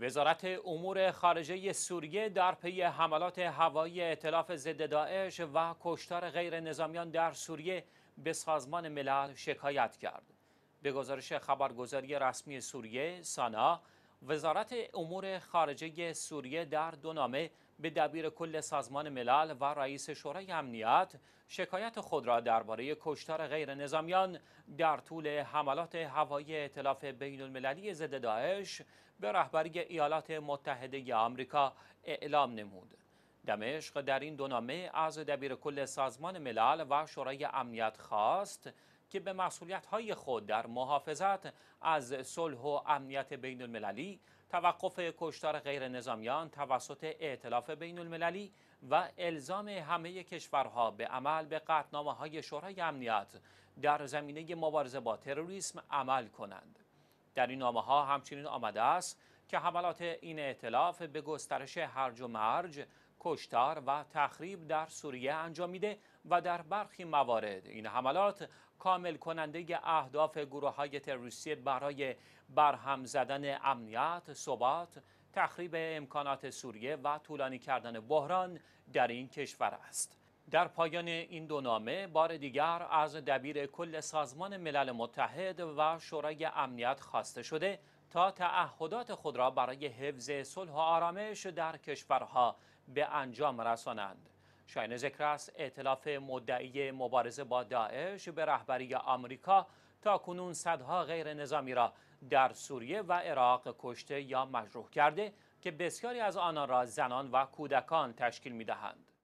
وزارت امور خارجه سوریه در پی حملات هوایی اطلاف ضد داعش و کشتار غیر نظامیان در سوریه به سازمان ملل شکایت کرد. به گزارش خبرگزاری رسمی سوریه، سانا وزارت امور خارجه سوریه در دو نامه به دبیر کل سازمان ملل و رئیس شورای امنیت شکایت خود را درباره کشتار غیر نظامیان در طول حملات هوایی اطلاف بین المللی ضد داعش به رهبری ایالات متحده آمریکا اعلام نمود. دمشق در این دو نامه از دبیر کل سازمان ملل و شورای امنیت خواست که به های خود در محافظت از صلح و امنیت بین المللی، توقف کشتار غیر نظامیان توسط ائتلاف بین المللی و الزام همه کشورها به عمل به قطنامه های شورای امنیت در زمینه مبارزه با تروریسم عمل کنند. در این نامه ها همچنین آمده است که حملات این ائتلاف به گسترش هرج و مرج کشتار و تخریب در سوریه انجام میده و در برخی موارد این حملات کامل کننده اهداف گروه های تروریستی برای برهم زدن امنیت، ثبات، تخریب امکانات سوریه و طولانی کردن بحران در این کشور است. در پایان این دو نامه بار دیگر از دبیر کل سازمان ملل متحد و شورای امنیت خواسته شده تا تعهدات خود را برای حفظ صلح و آرامش در کشورها به انجام رسانند. شاین ذکر است اعتلاف مدعی مبارزه با داعش به رهبری آمریکا تا کنون صدها غیر نظامی را در سوریه و عراق کشته یا مجروح کرده که بسیاری از آنان را زنان و کودکان تشکیل می دهند.